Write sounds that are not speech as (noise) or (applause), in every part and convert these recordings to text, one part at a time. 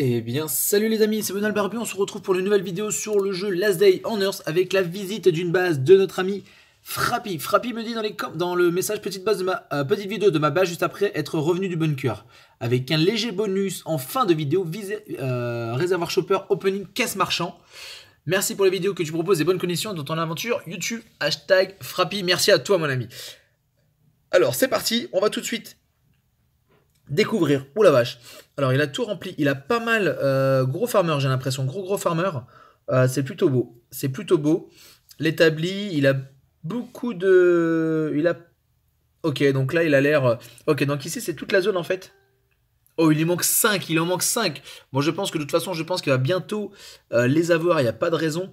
Eh bien, salut les amis, c'est Bonal Barbu, on se retrouve pour une nouvelle vidéo sur le jeu Last Day on Earth avec la visite d'une base de notre ami Frappi. Frappi me dit dans, les dans le message petite, base de ma, euh, petite vidéo de ma base juste après être revenu du bunker. Avec un léger bonus en fin de vidéo, euh, réservoir shopper, opening, caisse marchand. Merci pour les vidéos que tu proposes et bonnes conditions dans ton aventure YouTube, hashtag Frappy, merci à toi mon ami. Alors c'est parti, on va tout de suite Découvrir. ou la vache. Alors, il a tout rempli. Il a pas mal. Euh, gros farmer, j'ai l'impression. Gros, gros farmer. Euh, c'est plutôt beau. C'est plutôt beau. L'établi, il a beaucoup de. Il a. Ok, donc là, il a l'air. Euh, ok, donc ici, c'est toute la zone en fait. Oh, il lui manque 5. Il en manque 5. Bon, je pense que de toute façon, je pense qu'il va bientôt les avoir. Il n'y a pas de raison.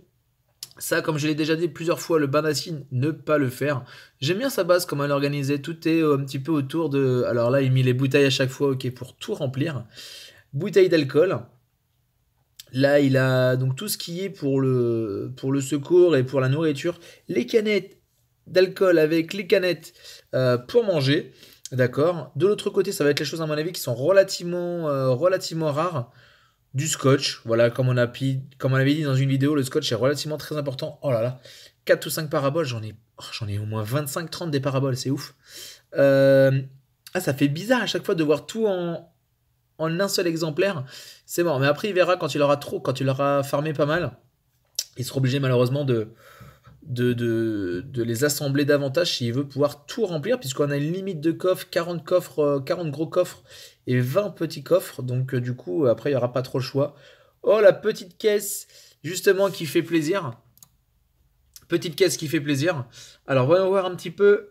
Ça, comme je l'ai déjà dit plusieurs fois, le Banassine, ne pas le faire. J'aime bien sa base, comment elle est organisée. Tout est euh, un petit peu autour de. Alors là, il met les bouteilles à chaque fois, ok, pour tout remplir. Bouteille d'alcool. Là, il a donc tout ce qui est pour le, pour le secours et pour la nourriture. Les canettes d'alcool avec les canettes euh, pour manger. D'accord. De l'autre côté, ça va être les choses, à mon avis, qui sont relativement, euh, relativement rares du scotch. Voilà, comme on, a, comme on avait dit dans une vidéo, le scotch est relativement très important. Oh là là, 4 ou 5 paraboles, j'en ai, oh, ai au moins 25-30 des paraboles, c'est ouf. Euh, ah, ça fait bizarre à chaque fois de voir tout en, en un seul exemplaire. C'est mort. Mais après, il verra quand il aura trop, quand il aura farmé pas mal. Il sera obligé malheureusement de, de, les assembler davantage s'il veut pouvoir tout remplir, puisqu'on a une limite de coffres, 40 coffres, 40 euh, gros coffres et 20 petits coffres. Donc euh, du coup, euh, après, il n'y aura pas trop le choix. Oh, la petite caisse, justement, qui fait plaisir. Petite caisse qui fait plaisir. Alors, voyons voir un petit peu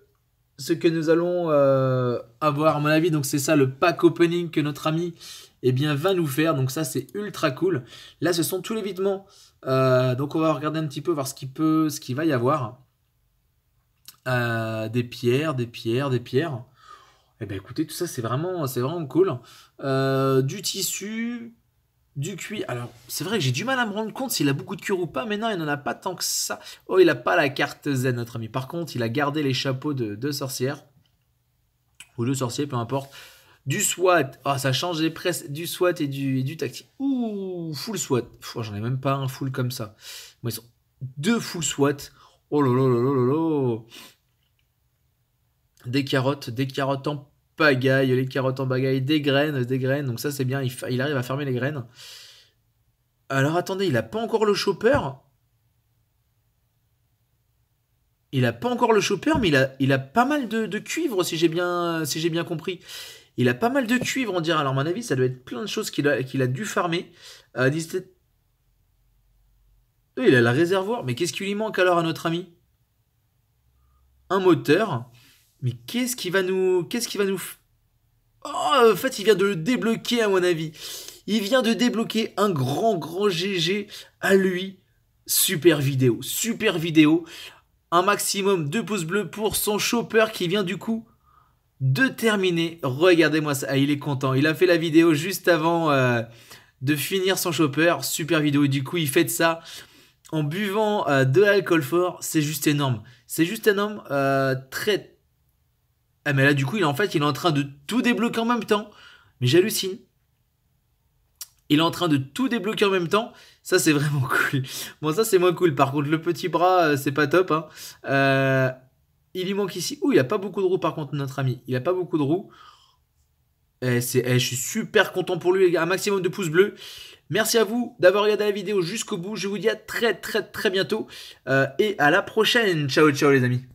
ce que nous allons euh, avoir, à mon avis, donc c'est ça le pack opening que notre ami eh bien, va nous faire. Donc ça, c'est ultra cool. Là, ce sont tous les vêtements. Euh, donc on va regarder un petit peu, voir ce qu'il peut, ce qui va y avoir. Euh, des pierres, des pierres, des pierres. Eh bien, écoutez, tout ça, c'est vraiment, c'est vraiment cool. du tissu, du cuir. Alors, c'est vrai que j'ai du mal à me rendre compte s'il a beaucoup de cuir ou pas, mais non, il n'en a pas tant que ça. Oh, il n'a pas la carte Z, notre ami. Par contre, il a gardé les chapeaux de, sorcière. Ou de sorcier, peu importe. Du SWAT. oh, ça change les presses. Du SWAT et du, du tactique. Ouh, full SWAT. J'en ai même pas un full comme ça. deux full SWAT. Oh là là là là là là. Des carottes, des carottes en pagaille, les carottes en bagaille, des graines, des graines. Donc ça, c'est bien, il, arrive à fermer les graines. Alors attendez, il n'a pas encore le chopper. Il n'a pas encore le chopper, mais il a, pas mal de, cuivre, si j'ai bien, compris. Il a pas mal de cuivre, on dirait. Alors, à mon avis, ça doit être plein de choses qu'il a, dû farmer. Euh, il a la réservoir. Mais qu'est-ce qu'il lui manque alors à notre ami Un moteur. Mais qu'est-ce qui va nous... Qu'est-ce qui va nous... Oh, en fait, il vient de le débloquer, à mon avis. Il vient de débloquer un grand, grand GG à lui. Super vidéo, super vidéo. Un maximum de pouces bleus pour son chopper qui vient du coup de terminer. Regardez-moi ça, ah, il est content. Il a fait la vidéo juste avant euh, de finir son chopper. Super vidéo, du coup, il fait ça en buvant euh, de l'alcool fort. C'est juste énorme. C'est juste énorme. Euh, très, ah mais là du coup il est en fait il est en train de tout débloquer en même temps. Mais j'hallucine. Il est en train de tout débloquer en même temps. Ça c'est vraiment (laughs) cool. Bon ça c'est moins cool. Par contre le petit bras euh, c'est pas top. Hein. Euh, il y manque ici. Ouh il a pas beaucoup de roues par contre notre ami. Il a pas beaucoup de roues. Eh, eh, je suis super content pour lui les gars. Un maximum de pouces bleus. Merci à vous d'avoir regardé la vidéo jusqu'au bout. Je vous dis à très très très bientôt. Euh, et à la prochaine. Ciao ciao les amis.